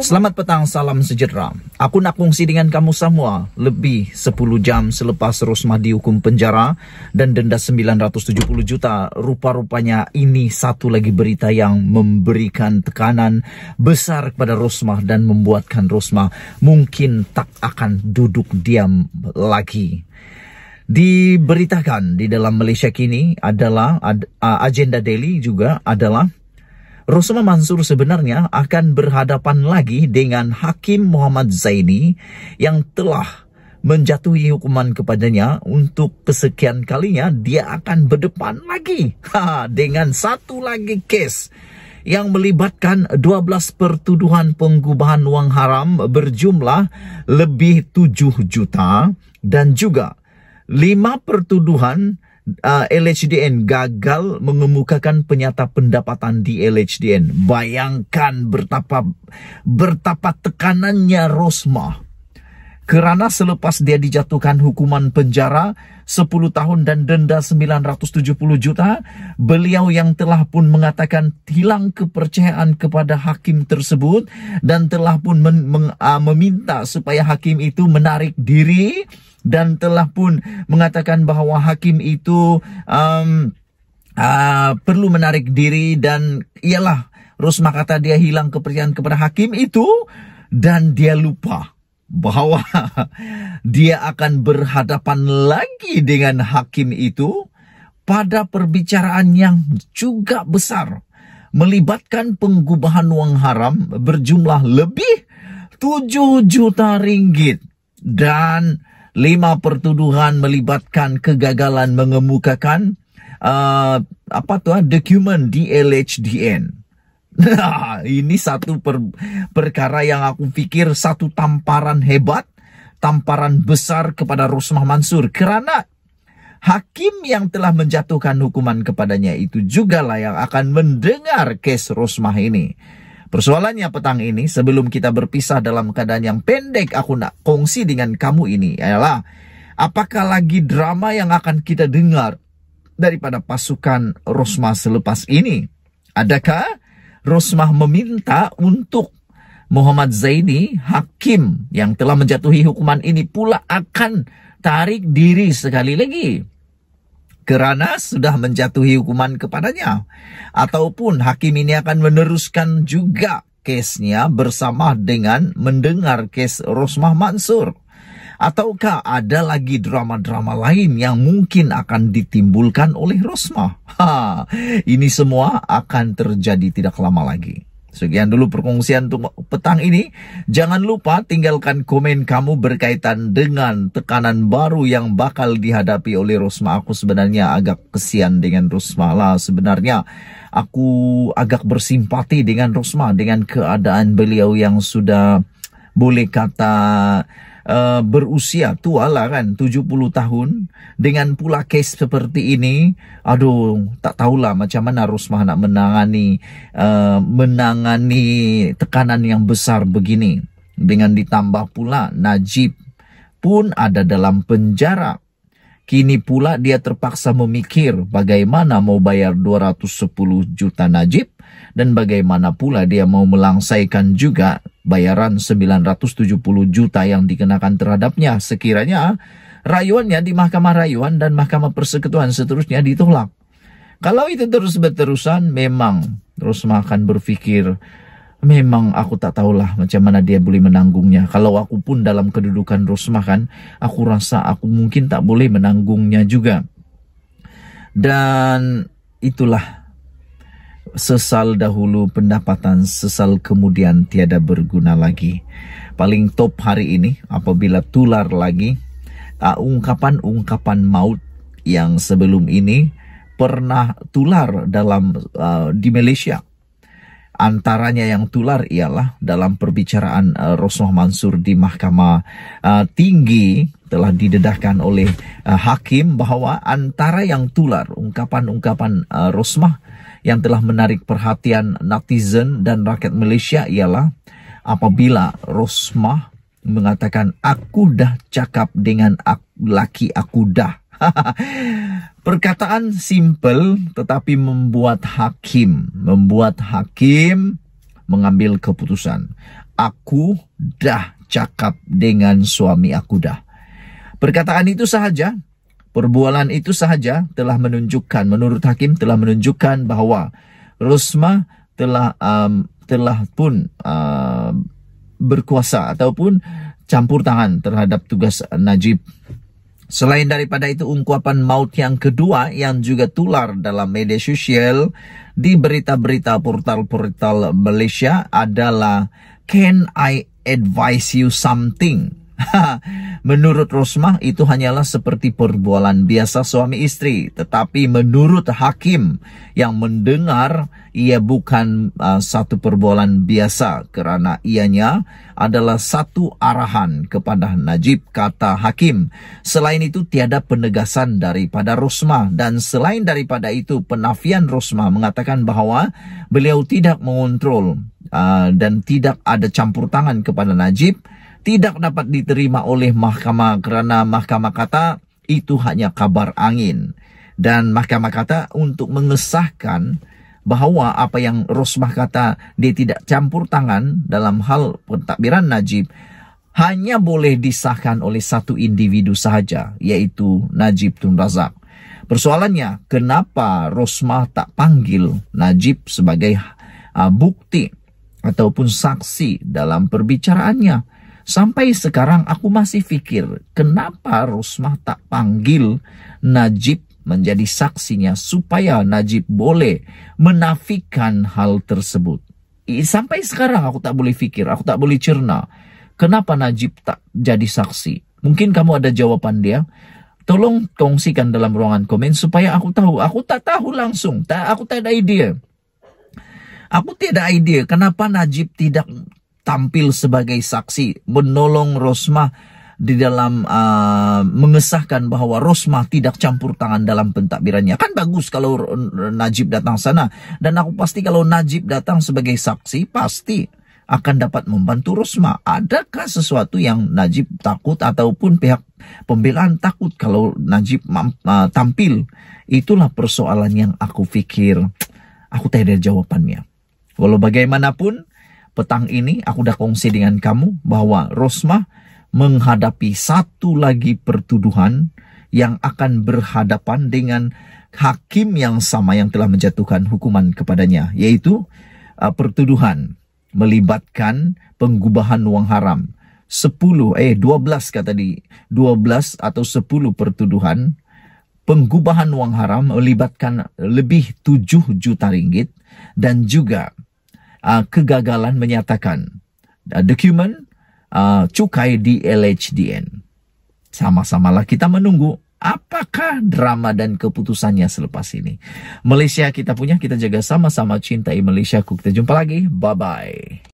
Selamat petang, salam sejahtera. Aku nak kongsi dengan kamu semua lebih 10 jam selepas Rosmah dihukum penjara dan denda 970 juta. Rupa-rupanya ini satu lagi berita yang memberikan tekanan besar kepada Rosmah dan membuatkan Rosmah mungkin tak akan duduk diam lagi. Diberitakan di dalam Malaysia kini adalah agenda daily juga adalah Rosma Mansur sebenarnya akan berhadapan lagi dengan Hakim Muhammad Zaini yang telah menjatuhi hukuman kepadanya untuk kesekian kalinya dia akan berdepan lagi ha, dengan satu lagi kes yang melibatkan 12 pertuduhan penggubahan uang haram berjumlah lebih 7 juta dan juga 5 pertuduhan uh, ah, LHDN gagal mengemukakan penyata pendapatan di LHDN. Bayangkan betapa betapa tekanannya Rosma. Kerana selepas dia dijatuhkan hukuman penjara 10 tahun dan denda 970 juta, beliau yang telah pun mengatakan hilang kepercayaan kepada hakim tersebut dan telah pun ah, meminta supaya hakim itu menarik diri dan telah pun mengatakan bahwa hakim itu um, uh, perlu menarik diri dan ialah Rosma kata dia hilang kepercayaan kepada hakim itu dan dia lupa bahwa dia akan berhadapan lagi dengan hakim itu pada perbicaraan yang juga besar melibatkan penggubahan uang haram berjumlah lebih 7 juta ringgit dan lima pertuduhan melibatkan kegagalan mengemukakan uh, apa tuh ah, dokumen DLHDN. Nah, ini satu per, perkara yang aku pikir satu tamparan hebat, tamparan besar kepada Rusmah Mansur karena hakim yang telah menjatuhkan hukuman kepadanya itu jugalah yang akan mendengar kes Rusmah ini. Persoalannya petang ini sebelum kita berpisah dalam keadaan yang pendek aku nak kongsi dengan kamu ini adalah apakah lagi drama yang akan kita dengar daripada pasukan Rosmah selepas ini? Adakah Rosmah meminta untuk Muhammad Zaini, hakim yang telah menjatuhi hukuman ini pula akan tarik diri sekali lagi kerana sudah menjatuhi hukuman kepadanya. Ataupun hakim ini akan meneruskan juga kesnya bersama dengan mendengar kes Rosmah Mansur. Ataukah ada lagi drama-drama lain yang mungkin akan ditimbulkan oleh Rosmah? Ha, ini semua akan terjadi tidak lama lagi. Sekian dulu perkongsian untuk petang ini. Jangan lupa tinggalkan komen kamu berkaitan dengan tekanan baru yang bakal dihadapi oleh Rusma. Aku sebenarnya agak kesian dengan Rusma lah. Sebenarnya aku agak bersimpati dengan Rusma dengan keadaan beliau yang sudah boleh kata Uh, berusia tua lah kan 70 tahun dengan pula case seperti ini aduh tak tahulah macam mana Rosmah nak menangani uh, menangani tekanan yang besar begini dengan ditambah pula Najib pun ada dalam penjara kini pula dia terpaksa memikir bagaimana mau bayar 210 juta Najib dan bagaimana pula dia mau melangsaikan juga bayaran 970 juta yang dikenakan terhadapnya sekiranya rayuannya di Mahkamah Rayuan dan Mahkamah Persekutuan seterusnya ditolak. Kalau itu terus berterusan memang terus makan berpikir Memang aku tak tahulah macam mana dia boleh menanggungnya. Kalau aku pun dalam kedudukan Rosmah kan, aku rasa aku mungkin tak boleh menanggungnya juga. Dan itulah sesal dahulu pendapatan sesal kemudian tiada berguna lagi paling top hari ini apabila tular lagi ungkapan-ungkapan ah, uh, maut yang sebelum ini pernah tular dalam uh, di Malaysia Antaranya yang tular ialah dalam perbicaraan uh, eh, Rosnoh Mansur di Mahkamah uh, Tinggi telah didedahkan oleh uh, hakim bahwa antara yang tular ungkapan-ungkapan uh, Rosmah yang telah menarik perhatian netizen dan rakyat Malaysia ialah apabila Rosmah mengatakan aku dah cakap dengan aku, laki aku dah Perkataan simple tetapi membuat hakim, membuat hakim mengambil keputusan. Aku dah cakap dengan suami aku dah. Perkataan itu sahaja, perbualan itu sahaja telah menunjukkan, menurut hakim telah menunjukkan bahwa Rosma telah um, telah pun uh, berkuasa ataupun campur tangan terhadap tugas Najib Selain daripada itu, ungkapan maut yang kedua yang juga tular dalam media sosial di berita-berita portal-portal Malaysia adalah Can I advise you something? menurut Rosmah itu hanyalah seperti perbualan biasa suami istri. Tetapi menurut hakim yang mendengar ia bukan uh, satu perbualan biasa karena ianya adalah satu arahan kepada Najib kata hakim. Selain itu tiada penegasan daripada Rosmah dan selain daripada itu penafian Rosmah mengatakan bahwa beliau tidak mengontrol uh, dan tidak ada campur tangan kepada Najib tidak dapat diterima oleh mahkamah kerana mahkamah kata itu hanya kabar angin. Dan mahkamah kata untuk mengesahkan bahwa apa yang Rosmah kata dia tidak campur tangan dalam hal pentadbiran Najib hanya boleh disahkan oleh satu individu sahaja yaitu Najib Tun Razak. Persoalannya kenapa Rosmah tak panggil Najib sebagai ah, bukti ataupun saksi dalam perbicaraannya? Sampai sekarang aku masih pikir kenapa Rusmah tak panggil Najib menjadi saksinya supaya Najib boleh menafikan hal tersebut. Sampai sekarang aku tak boleh pikir, aku tak boleh cerna. Kenapa Najib tak jadi saksi? Mungkin kamu ada jawaban dia. Tolong kongsikan dalam ruangan komen supaya aku tahu. Aku tak tahu langsung. Tak, aku tak ada ide. Aku tidak idea kenapa Najib tidak tampil sebagai saksi, menolong Rosmah di dalam uh, mengesahkan bahwa Rosmah tidak campur tangan dalam pentadbirannya. Kan bagus kalau Najib datang sana. Dan aku pasti kalau Najib datang sebagai saksi, pasti akan dapat membantu Rosma. Adakah sesuatu yang Najib takut ataupun pihak pembelaan takut kalau Najib uh, tampil? Itulah persoalan yang aku pikir. Aku tidak ada jawabannya. Walau bagaimanapun, petang ini aku udah kongsi dengan kamu bahwa Rosma menghadapi satu lagi pertuduhan yang akan berhadapan dengan hakim yang sama yang telah menjatuhkan hukuman kepadanya, yaitu uh, pertuduhan melibatkan penggubahan uang haram. 10 eh 12 kata di 12 atau 10 pertuduhan penggubahan uang haram melibatkan lebih 7 juta ringgit dan juga uh, kegagalan menyatakan uh, dokumen uh, cukai di LHDN. Sama-samalah kita menunggu apakah drama dan keputusannya selepas ini. Malaysia kita punya, kita jaga sama-sama cintai Malaysia. Kita jumpa lagi. Bye-bye.